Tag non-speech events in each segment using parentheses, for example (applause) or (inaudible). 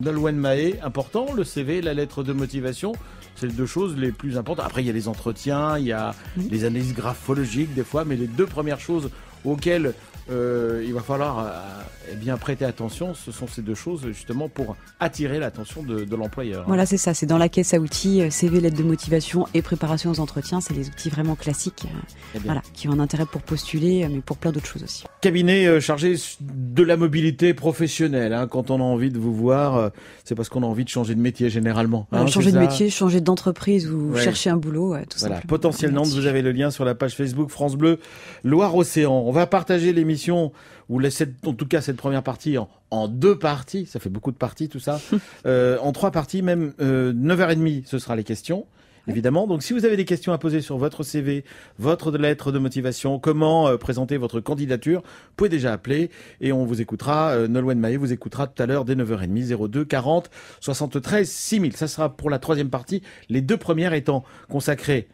Nolwenn Mahé, important, le CV, la lettre de motivation, c'est les deux choses les plus importantes. Après, il y a les entretiens, il y a les analyses graphologiques des fois, mais les deux premières choses auxquelles euh, il va falloir euh, eh bien prêter attention. Ce sont ces deux choses justement pour attirer l'attention de, l'employeur. Voilà, c'est ça. C'est dans la caisse à outils, euh, CV, lettre de motivation et préparation aux entretiens. C'est les outils vraiment classiques, eh voilà, qui ont un intérêt pour postuler, mais pour plein d'autres choses aussi. Cabinet chargé de la mobilité professionnelle. Hein. Quand on a envie de vous voir, c'est parce qu'on a envie de changer de métier généralement. Hein, changer de métier, changer d'entreprise ou chercher un boulot, tout simplement. Potentiel Nantes, vous avez le lien sur la page Facebook France Bleu Loire Océan. On va partager l'émission ou en tout cas cette première partie, en, deux parties, ça fait beaucoup de parties tout ça, (laughs) euh, en trois parties, même 9h30, euh, ce sera les questions évidemment. Donc si vous avez des questions à poser sur votre CV, votre lettre de motivation, comment euh, présenter votre candidature, vous pouvez déjà appeler et on vous écoutera. Nolwenn vous écoutera tout à l'heure dès 9h30, 02 40 73 6000. Ça sera pour la troisième partie, les deux premières étant consacrées,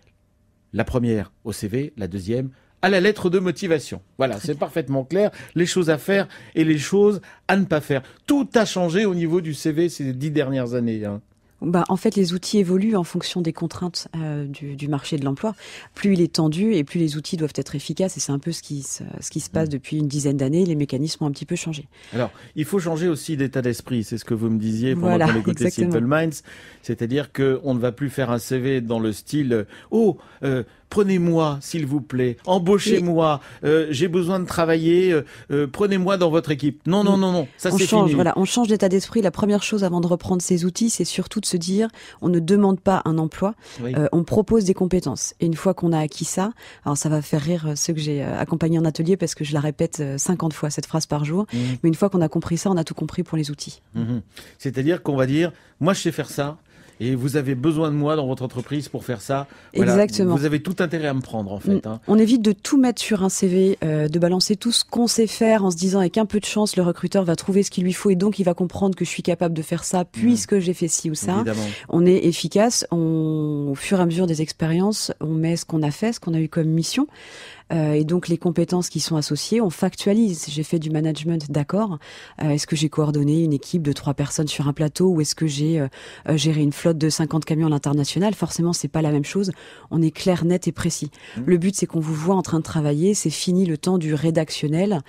la première au CV, la deuxième à la lettre de motivation. Voilà, c'est parfaitement clair. Les choses à faire et les choses à ne pas faire. Tout a changé au niveau du CV ces dix dernières années. Hein. Bah, en fait, les outils évoluent en fonction des contraintes euh, du, marché de l'emploi. Plus il est tendu et plus les outils doivent être efficaces. Et c'est un peu ce qui, se, ce qui se passe mm. depuis une dizaine d'années. Les mécanismes ont un petit peu changé. Alors, il faut changer aussi d'état d'esprit. C'est ce que vous me disiez pendant voilà, qu'on écoutait Simple Minds. C'est-à-dire qu'on ne va plus faire un CV dans le style euh, Oh, euh, prenez-moi, s'il vous plaît, embauchez-moi, euh, j'ai besoin de travailler, euh, euh, prenez-moi dans votre équipe. Non, non, non, non, ça c'est fini. Voilà, on change d'état d'esprit. La première chose avant de reprendre ces outils, c'est surtout de se dire, on ne demande pas un emploi, on propose des compétences. Et une fois qu'on a acquis ça, alors ça va faire rire ceux que j'ai accompagnés en atelier parce que je la répète 50 fois cette phrase par jour. Mhm. Mais une fois qu'on a compris ça, on a tout compris pour les outils. Mhm. C'est-à-dire qu'on va dire, moi je sais faire ça et vous avez besoin de moi dans votre entreprise pour faire ça. Exactement. Vous avez tout intérêt à me prendre en fait. Mm. Hein. On évite de tout mettre sur un CV, euh, de balancer tout ce qu'on sait faire en se disant avec un peu de chance le recruteur va trouver ce qu'il lui faut et donc il va comprendre que je suis capable de faire ça puisque j'ai fait ci ou ça. On est efficace, au fur et à mesure des expériences, on met ce qu'on a fait, ce qu'on a eu comme mission. Euh, et donc les compétences qui sont associées, on factualise. J'ai fait du management, d'accord. Euh, est-ce que j'ai coordonné une équipe de trois personnes sur un plateau ou est-ce que j'ai euh, géré une flotte de 50 camions à l'international Forcément, c'est pas la même chose. On est clair, net et précis. Mmh. Le but, c'est qu'on vous voit en train de travailler. C'est fini le temps du rédactionnel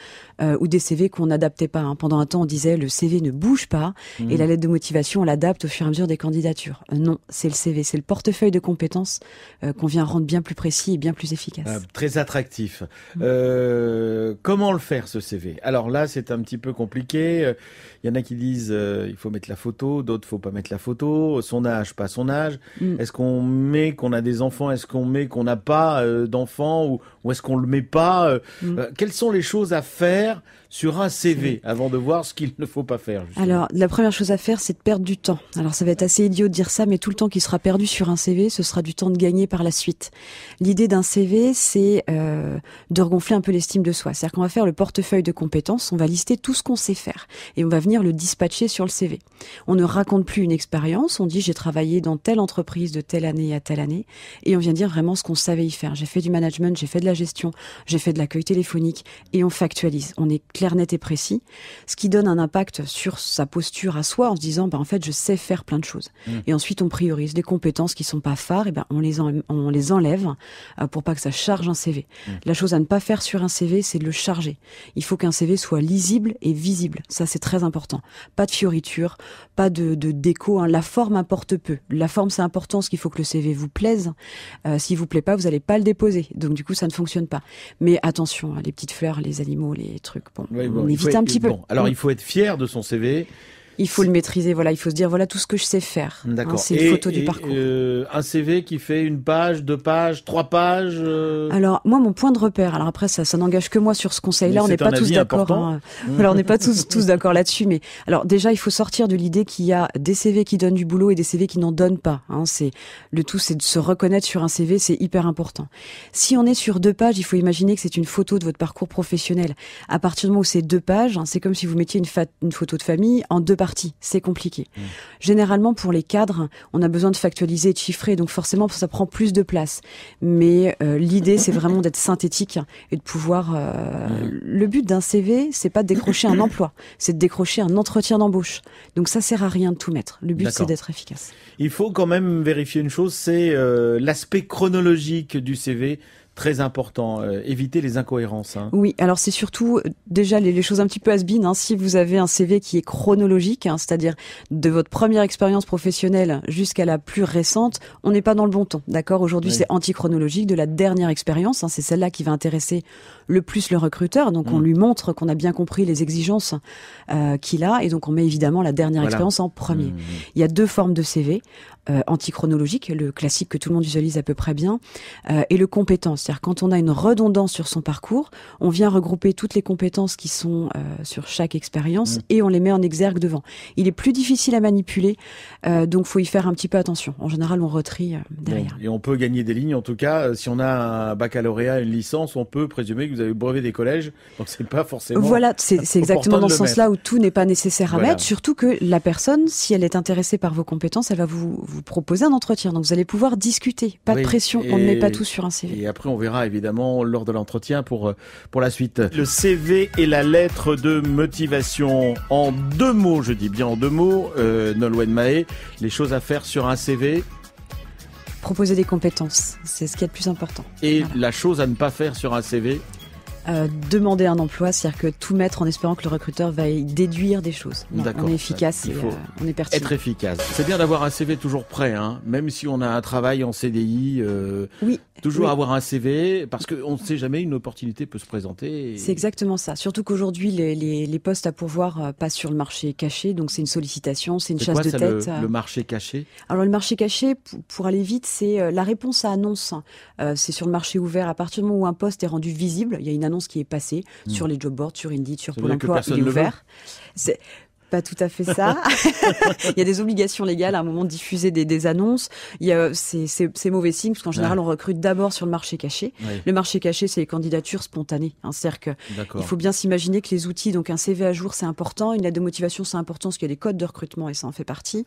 ou des CV qu'on n'adaptait pas. Hein. Pendant un temps, on disait le CV ne bouge pas mmh. et la lettre de motivation, on l'adapte au fur et à mesure des candidatures. non, c'est le CV, c'est le portefeuille de compétences qu'on vient rendre bien plus précis et bien plus efficace. très attractif euh, comment le faire ce CV Alors là, c'est un petit peu compliqué. Il euh, y en a qui disent euh, il faut mettre la photo, d'autres faut pas mettre la photo, son âge, pas son âge. Mm. Est-ce qu'on met qu'on a des enfants Est-ce qu'on met qu'on n'a pas d'enfants ou, est-ce qu'on le met pas mm. Quelles sont les choses à faire sur un CV avant de voir ce qu'il ne faut pas faire Alors, la première chose à faire, c'est de perdre du temps. Alors, ça va être assez idiot de dire ça, mais tout le temps qui sera perdu sur un CV, ce sera du temps de gagner par la suite. L'idée d'un CV, c'est euh, de regonfler un peu l'estime de soi. C'est-à-dire qu'on va faire le portefeuille de compétences, on va lister tout ce qu'on sait faire et on va venir le dispatcher sur le CV. On ne raconte plus une expérience, on dit j'ai travaillé dans telle entreprise de telle année à telle année et on vient dire vraiment ce qu'on savait y faire. J'ai fait du management, j'ai fait de la gestion, j'ai fait de l'accueil téléphonique et on factualise. On est clair, net et précis, ce qui donne un impact sur sa posture à soi en se disant bah, en fait je sais faire plein de choses. Mmh. Et ensuite on priorise les compétences qui sont pas phares, et ben on les on les enlève euh, pour pas que ça charge un CV. La chose à ne pas faire sur un CV, c'est de le charger. Il faut qu'un CV soit lisible et visible. Ça, c'est très important. Pas de fioriture, pas de, de déco. Hein. La forme importe peu. La forme, c'est important, Ce qu'il faut que le CV vous plaise. Euh, S'il vous plaît pas, vous n'allez pas le déposer. Donc, du coup, ça ne fonctionne pas. Mais attention, hein, les petites fleurs, les animaux, les trucs, bon, on évite un petit peu. Bon, alors, il faut être fier de son CV. Il faut le maîtriser, voilà. Il faut se dire, voilà tout ce que je sais faire. Hein, c'est une photo du parcours. Euh, un CV qui fait une page, deux pages, trois pages. Euh alors moi, mon point de repère. Alors après, ça, n'engage que moi sur ce conseil-là. Hein. (laughs) On n'est pas, tous d'accord. Alors on n'est pas tous d'accord là-dessus. Mais alors déjà, il faut sortir de l'idée qu'il y a des CV qui donnent du boulot et des CV qui n'en donnent pas. Hein. C'est le tout, c'est de se reconnaître sur un CV, c'est hyper important. Si on est sur deux pages, il faut imaginer que c'est une photo de votre parcours professionnel. À partir du moment où c'est deux pages, c'est comme si vous mettiez une, photo de famille en deux pages c'est compliqué. Mmh. Généralement, pour les cadres, on a besoin de factualiser et de chiffrer, donc forcément, ça prend plus de place. Mais euh, l'idée, c'est vraiment d'être synthétique et de pouvoir... Euh, mmh. Le but d'un CV, c'est pas de décrocher un emploi, c'est de décrocher un entretien d'embauche. Donc ça sert à rien de tout mettre. Le but, c'est d'être efficace. Il faut quand même vérifier une chose, c'est euh, l'aspect chronologique du CV très important. Euh, éviter les incohérences. Hein. Oui, alors c'est surtout euh, déjà les, choses un petit peu has-been. Hein. Si vous avez un CV qui est chronologique, hein, c'est-à-dire de votre première expérience professionnelle jusqu'à la plus récente, on n'est pas dans le bon temps. D'accord Aujourd'hui, c'est c'est antichronologique de la dernière expérience. Hein. c'est celle-là qui va intéresser le plus le recruteur. Donc, on mm. lui montre qu'on a bien compris les exigences euh, qu'il a. Et donc, on met évidemment la dernière expérience en premier. Mm, mm, Il y a deux formes de CV. Euh, antichronologique, le classique que tout le monde utilise à peu près bien, et le compétence. C'est-à-dire quand on a une redondance sur son parcours, on vient regrouper toutes les compétences qui sont euh, sur chaque expérience mm. et on les met en exergue devant. Il est plus difficile à manipuler, donc euh, donc faut y faire un petit peu attention. En général, on retrie euh, derrière. Et on peut gagner des lignes, en tout cas, si on a un baccalauréat, une licence, on peut présumer que vous avez brevet des collèges, donc c'est pas forcément. Voilà, c'est (laughs) exactement dans ce sens-là où tout n'est pas nécessaire à mettre, surtout que la personne, si elle est intéressée par vos compétences, elle va vous, vous proposer un entretien, donc vous allez pouvoir discuter. Pas de pression, on ne met pas tout sur un CV. Et après, on on verra évidemment lors de l'entretien pour, euh, pour la suite. Le CV et la lettre de motivation. En deux mots, je dis bien en deux mots, euh, Nolwenn les choses à faire sur un CV Proposer des compétences, c'est ce qui est le plus important. Et la chose à ne pas faire sur un CV euh, demander un emploi, c'est-à-dire que tout mettre en espérant que le recruteur va y déduire des choses. on est efficace, Il faut euh, on est pertinent. Être efficace. C'est bien d'avoir un CV toujours prêt, hein. même si on a un travail en CDI. Euh, oui. Toujours avoir un CV, parce qu'on ne sait jamais, une opportunité peut se présenter. C'est exactement ça. Surtout qu'aujourd'hui, les, postes à pourvoir passent sur le marché caché, donc c'est une sollicitation, c'est une chasse de tête. Le, le, marché caché Alors le marché caché, pour, pour aller vite, c'est la réponse à annonce. c'est sur le marché ouvert. À partir du moment où un poste est rendu visible, il y a une annonce ce qui est passé hmm. sur les job boards, sur Indeed, sur Pôle emploi, il est ouvert tout à fait ça. (laughs) il y a des obligations légales à un moment de diffuser des, annonces. Il y a c'est mauvais signe parce qu'en général on recrute d'abord sur le marché caché. Le marché caché, c'est les candidatures spontanées. Hein. C'est-à-dire que il faut bien s'imaginer que les outils, donc un CV à jour, c'est important, une lettre de motivation, c'est important parce qu'il y a des codes de recrutement et ça en fait partie.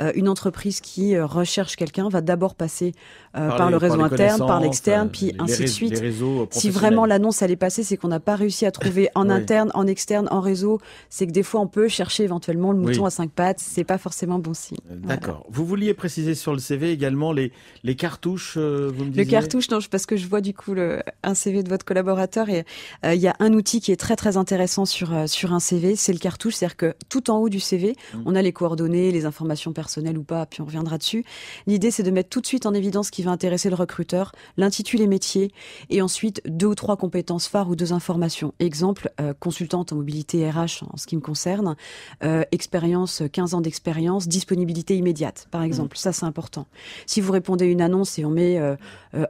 Euh, une entreprise qui euh, recherche quelqu'un va d'abord passer euh, par, le réseau interne, par l'externe, puis ainsi de suite. Si vraiment l'annonce allait passer, c'est qu'on n'a pas réussi à trouver en (laughs) interne, en externe, en réseau. C'est que des fois on peut chercher éventuellement le mouton à cinq pattes, c'est pas forcément bon signe. Euh, d'accord. Vous vouliez préciser sur le CV également les, les cartouches, euh, vous me Le cartouche, non, parce que je vois du coup le, un CV de votre collaborateur et euh, il y a un outil qui est très très intéressant sur, sur un CV, c'est le cartouche, c'est-à-dire que tout en haut du CV, mmh. on a les coordonnées, les informations personnelles ou pas, puis on reviendra dessus. L'idée, c'est de mettre tout de suite en évidence ce qui va intéresser le recruteur, l'intitulé métier et ensuite deux ou trois compétences phares ou deux informations. Exemple, consultante en mobilité RH en ce qui me concerne, euh, expérience, 15 euh, ans d'expérience, disponibilité immédiate, par mhm. exemple. Ça, c'est important. Si vous répondez à une annonce et on met euh,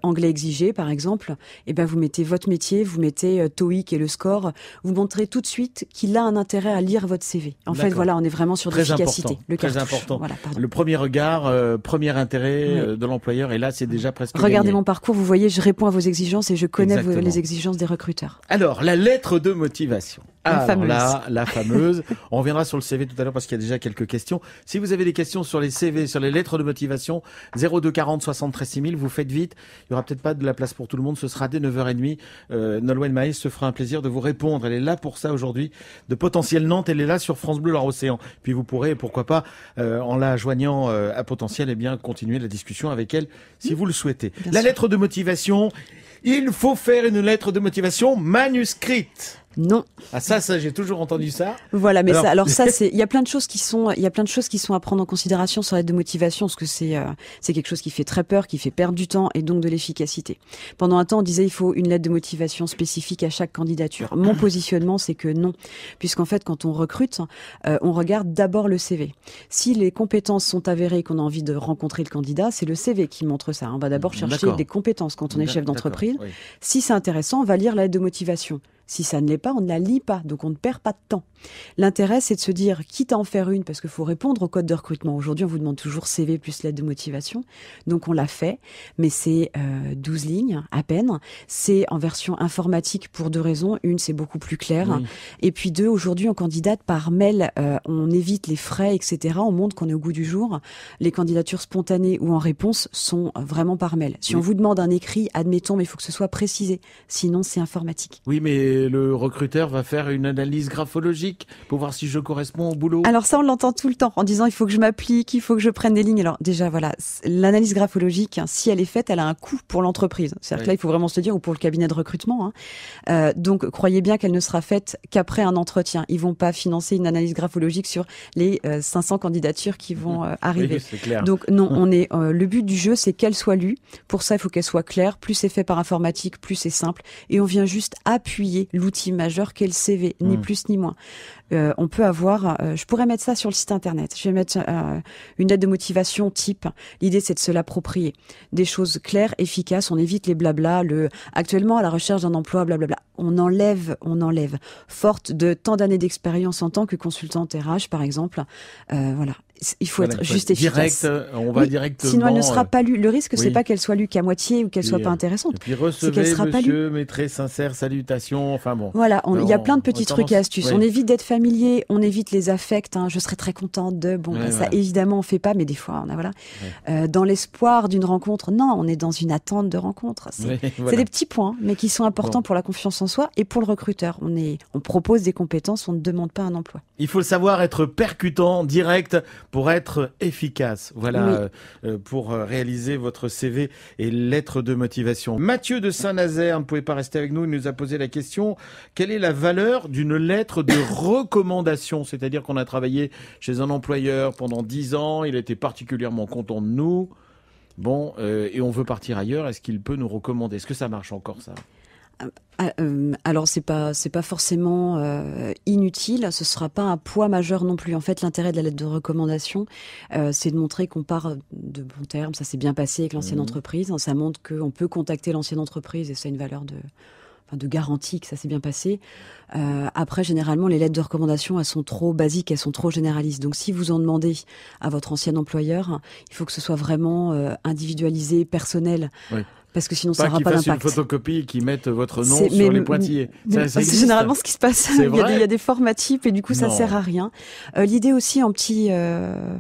anglais exigé, par exemple, et eh ben vous mettez votre métier, vous mettez TOEIC et le score, vous montrez tout de suite qu'il a un intérêt à lire votre CV. En fait, voilà, on est vraiment sur l'efficacité. Le très important. Voilà, le premier regard, premier intérêt de l'employeur, et là, c'est déjà presque. Regardez mon parcours, vous voyez, je réponds à vos exigences et je connais les exigences des recruteurs. Alors, la lettre de motivation la fameuse. Là, la fameuse. On reviendra sur le CV tout à l'heure parce qu'il y a déjà quelques questions. Si vous avez des questions sur les CV, sur les lettres de motivation, 02 40 73 6000, vous faites vite. Il y aura peut-être pas de la place pour tout le monde. Ce sera dès 9h30. Euh, Nolwenn Maïs se fera un plaisir de vous répondre. Elle est là pour ça aujourd'hui. De potentiel Nantes, elle est là sur France Bleu leur Océan. Puis vous pourrez, pourquoi pas, euh, en la joignant euh, à potentiel, et eh bien continuer la discussion avec elle si vous le souhaitez. la lettre de motivation. Il faut faire une lettre de motivation manuscrite. Non. Ah ça, ça j'ai toujours entendu ça. Voilà, mais ça, alors ça, (laughs) c'est, il y a plein de choses qui sont, il y a plein de choses qui sont à prendre en considération sur l'aide de motivation, parce que c'est, euh, c'est quelque chose qui fait très peur, qui fait perdre du temps et donc de l'efficacité. Pendant un temps, on disait il faut une lettre de motivation spécifique à chaque candidature. Mon (clears throat) positionnement, c'est que non, puisqu'en fait, quand on recrute, euh, on regarde d'abord le CV. Si les compétences sont avérées et qu'on a envie de rencontrer le candidat, c'est le CV qui montre ça. On va d'abord mm, chercher des compétences quand on est chef d'entreprise. Si c'est intéressant, on va lire l'aide de motivation. Si ça ne l'est pas, on ne la lit pas, donc on ne perd pas de temps. L'intérêt, c'est de se dire, quitte à en faire une, parce qu'il faut répondre au code de recrutement. Aujourd'hui, on vous demande toujours CV plus lettre de motivation, donc on l'a fait, mais c'est 12 euh, lignes à peine. C'est en version informatique pour deux raisons. Une, c'est beaucoup plus clair. Et puis deux, aujourd'hui, on candidate par mail, euh, on évite les frais, etc. On montre qu'on est au goût du jour. Les candidatures spontanées ou en réponse sont euh, vraiment par mail. Si on vous demande un écrit, admettons, mais il faut que ce soit précisé. Sinon, c'est informatique. Oui, mais le recruteur va faire une analyse graphologique pour voir si je correspond au boulot. Alors ça, on l'entend tout le temps en disant il faut que je m'applique, il faut que je prenne des lignes. Alors déjà, voilà, l'analyse graphologique, hein, si elle est faite, elle a un coût pour l'entreprise. C'est-à-dire là, il faut vraiment se dire, ou pour le cabinet de recrutement. Hein. Euh, donc croyez bien qu'elle ne sera faite qu'après un entretien. Ils vont pas financer une analyse graphologique sur les 500 euh, candidatures qui vont euh, arriver. Donc non, on est le but du jeu, c'est qu'elle soit lue. Pour ça, il faut qu'elle soit claire. Plus c'est fait par informatique, plus c'est simple. Et on vient juste appuyer l'outil majeur qu'est le CV, ni hmm. plus ni moins. Euh, on peut avoir, euh, je pourrais mettre ça sur le site internet, je vais mettre euh, une lettre de motivation type. L'idée, c'est de se l'approprier. Des choses claires, efficaces, on évite les blabla, le actuellement à la recherche d'un emploi, blablabla. On enlève, on enlève. Forte de tant d'années d'expérience en tant que consultante RH, par exemple, voilà. Il faut être juste efficace. Direct, on va directement. Sinon, elle ne sera pas lue. Le risque, c'est pas qu'elle soit lue qu'à moitié ou qu'elle soit pas intéressante. Et puis sera pas lue. mes très sincères salutations. Enfin bon. Voilà, il y a plein de petits trucs et astuces. On évite d'être familier, on évite les affects. Hein. je serais très contente de. Bon, bah, ça évidemment on fait pas, mais des fois on a voilà. Euh, dans l'espoir d'une rencontre, non, on est dans une attente de rencontre. C'est des petits points, hein, mais qui sont importants pour la confiance en soi et pour le recruteur. On est, on propose des compétences, on ne demande pas un emploi. Il faut le savoir être percutant, direct pour être efficace. Voilà euh, euh, pour réaliser votre CV et lettre de motivation. Mathieu de Saint-Nazaire, ne pouvait pas rester avec nous. Il nous a posé la question quelle est la valeur d'une lettre de (laughs) Recommandation, c'est-à-dire qu'on a travaillé chez un employeur pendant 10 ans, il était particulièrement content de nous. Bon, euh, et on veut partir ailleurs, est-ce qu'il peut nous recommander Est-ce que ça marche encore ça euh, euh, alors c'est pas c'est pas forcément inutile, ce sera pas un poids majeur non plus. En fait, l'intérêt de la lettre de recommandation, c'est de montrer qu'on part de bons termes, ça s'est bien passé avec l'ancienne mmh. entreprise, hein, ça montre qu'on peut contacter l'ancienne entreprise et ça a une valeur de de garantie que ça s'est bien passé. Euh, après, généralement, les lettres de recommandation, elles sont trop basiques, elles sont trop généralistes. Donc, si vous en demandez à votre ancien employeur, il faut que ce soit vraiment euh, individualisé, personnel. parce que sinon ça n'aura pas d'impact. Pas une photocopie qui mette votre nom sur les pointillés. C'est généralement ce qui se passe. Il y, a des, il formats types et du coup ça ça sert à rien. Euh, l'idée aussi en petit. Euh,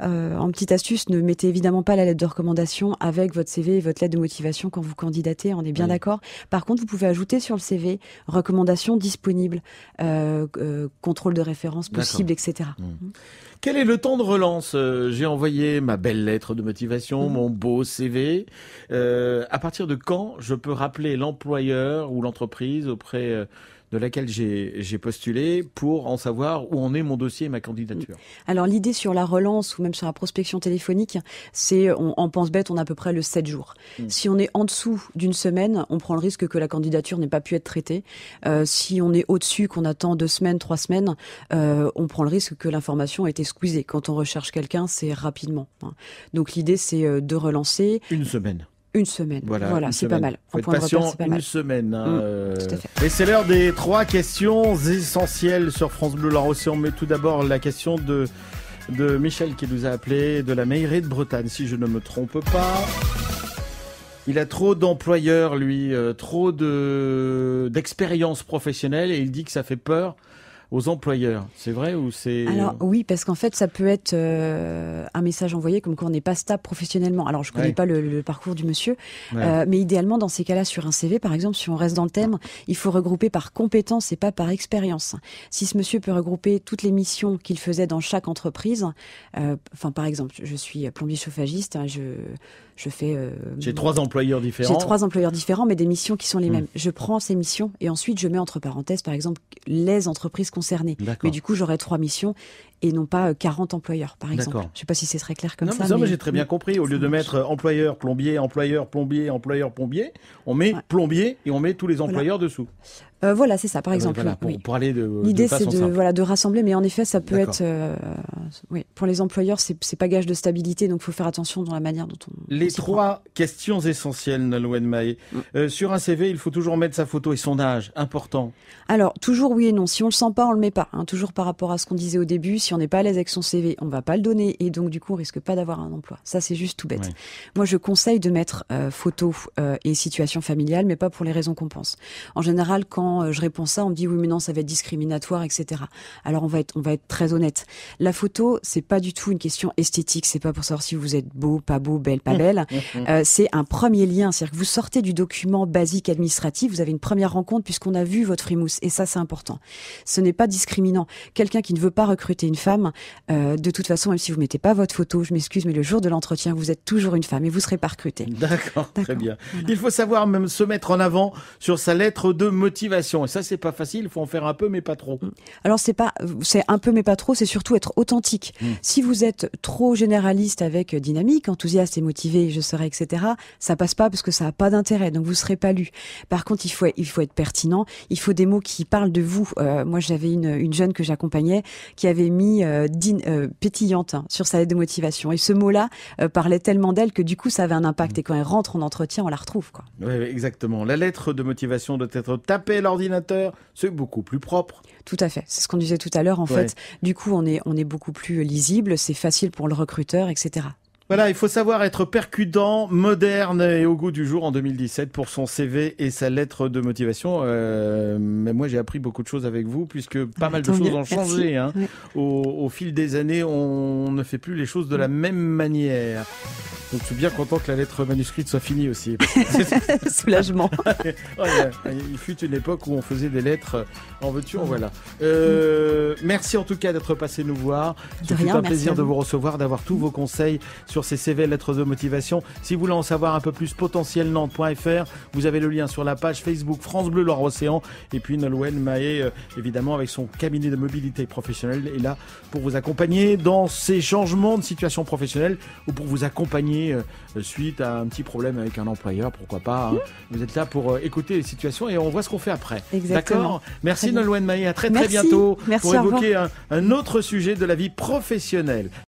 euh, en petite astuce, ne mettez évidemment pas la lettre de recommandation avec votre CV et votre lettre de motivation quand vous candidatez, on est bien d'accord. Par contre, vous pouvez ajouter sur le CV recommandation disponible, euh, euh, contrôle de référence possible, etc. Hmm. Hmm. Quel est le temps de relance J'ai envoyé ma belle lettre de motivation, hmm. mon beau CV. à partir de quand je peux rappeler l'employeur ou l'entreprise auprès de laquelle j'ai postulé pour en savoir où en est mon dossier et ma candidature. Mm. Alors l'idée sur la relance ou même sur la prospection téléphonique, c'est on, en pense bête, on a à peu près le 7 jours. Mm. Si on est en dessous d'une semaine, on prend le risque que la candidature n'ait pas pu être traitée. Euh, si on est au-dessus, qu'on attend deux semaines, trois semaines, euh, on prend le risque que l'information ait été squeezée. Quand on recherche quelqu'un, c'est rapidement. Hein. Donc l'idée, c'est euh, de relancer. Une semaine. Une semaine. Voilà, c'est pas mal. une semaine. Et c'est l'heure des trois questions essentielles sur France Bleu loire Mais tout d'abord, la question de, de Michel qui nous a appelé de la mairie de Bretagne, si je ne me trompe pas. Il a trop d'employeurs, lui, euh, trop de d'expérience professionnelle, et il dit que ça fait peur aux employeurs. C'est vrai ou c'est Alors euh, oui, parce qu'en fait, ça peut être euh, un message envoyé comme qu'on n'est pas stable professionnellement. Alors je connais pas le, parcours du monsieur, euh, mais idéalement dans ces cas-là, sur un CV par exemple, si on reste dans le thème, il faut regrouper par compétence et pas par expérience. Si ce monsieur peut regrouper toutes les missions qu'il faisait dans chaque entreprise, enfin par exemple, je suis plombier chauffagiste, hein, je je fais. j'ai trois employeurs différents. J'ai trois employeurs différents, mais des missions qui sont les hmm. mêmes. Je prends ces missions et ensuite je mets entre parenthèses par exemple les entreprises mais du coup, j'aurais trois missions et non pas 40 euh, employeurs, par exemple. Je ne sais pas si c'est très clair comme ça. Non, mais... j'ai très bien compris. Au lieu de mettre euh, employeur, plombier, employeur, plombier, employeur, plombier, on met plombier et on met tous les employeurs dessous. Euh, voilà, c'est ça, par exemple. pour, L'idée, c'est de, voilà, de rassembler, mais en effet, ça peut être. oui, pour les employeurs, c'est pas gage de stabilité, donc il faut faire attention dans la manière dont on. Les trois questions essentielles, Nalouen Maé. Mm. sur un CV, il faut toujours mettre sa photo et son âge, important. Alors, toujours oui et non. Si on ne le sent pas, on le met pas. Hein, toujours par rapport à ce qu'on disait au début, si on n'est pas à l'aise avec son CV, on va pas le donner et donc du coup on risque pas d'avoir un emploi. Ça c'est juste tout bête. Moi je conseille de mettre euh, photo euh, et situation familiale, mais pas pour les raisons qu'on pense. En général, quand euh, je réponds ça, on me dit oui mais non ça va être discriminatoire, etc. Alors on va être on va être très honnête. La photo c'est pas du tout une question esthétique, c'est pas pour savoir si vous êtes beau, pas beau, belle, pas belle. (laughs) Mhm. c'est un premier lien, c'est-à-dire que vous sortez du document basique administratif, vous avez une première rencontre puisqu'on a vu votre frimousse et ça c'est important. Ce n'est pas discriminant. Quelqu'un qui ne veut pas recruter une femme. Euh, de toute façon, même si vous mettez pas votre photo, je m'excuse, mais le jour de l'entretien, vous êtes toujours une femme et vous serez pas recrutée. D'accord, très bien. Il faut savoir même se mettre en avant sur sa lettre de motivation. Et ça, c'est pas facile. Il faut en faire un peu, mais pas trop. Mm. Alors c'est pas, c'est un peu, mais pas trop. C'est surtout être authentique. Mm. Si vous êtes trop généraliste avec euh, dynamique, enthousiaste et motivé, je serai, etc. Ça passe pas parce que ça a pas d'intérêt. Donc vous serez pas lu. Par contre, il faut, il faut être pertinent. Il faut des mots qui parlent de vous. Euh, moi, j'avais une jeune que j'accompagnais qui avait mis euh, euh, pétillante hein, sur sa lettre de motivation. Et ce mot-là euh, parlait tellement d'elle que du coup, ça avait un impact. Mm. Et quand elle rentre en entretien, on la retrouve. Quoi. exactement. La lettre de motivation doit être tapée à l'ordinateur. C'est beaucoup plus propre. Tout à fait. C'est ce qu'on disait tout à l'heure. En fait, du coup, on est, on est beaucoup plus lisible. C'est facile pour le recruteur, etc. Voilà, il faut savoir être percutant, moderne et au goût du jour en 2017 pour son CV et sa lettre de motivation. Euh, mais moi, j'ai appris beaucoup de choses avec vous puisque pas ah, mal de choses ont changé. Hein. Au, au, fil des années, on ne fait plus les choses de la même manière. Donc, je suis bien content que la lettre manuscrite soit finie aussi. (laughs) Soulagement. (laughs) il fut une époque où on faisait des lettres en voiture. voilà. Euh, mm. merci en tout cas d'être passé nous voir. C'est un plaisir de vous recevoir, d'avoir tous vos conseils sur ces CV lettres de motivation. Si vous voulez en savoir un peu plus, potentielnantes.fr. Vous avez le lien sur la page Facebook France Bleu Loire Océan. Et puis Nolwenn Maé, euh, évidemment, avec son cabinet de mobilité professionnelle, est là pour vous accompagner dans ces changements de situation professionnelle ou pour vous accompagner euh, suite à un petit problème avec un employeur, pourquoi pas. Hein. Mmh. Vous êtes là pour euh, écouter les situations et on voit ce qu'on fait après. D'accord Merci Nolwenn Maé, à très très bientôt pour évoquer un autre sujet de la vie professionnelle.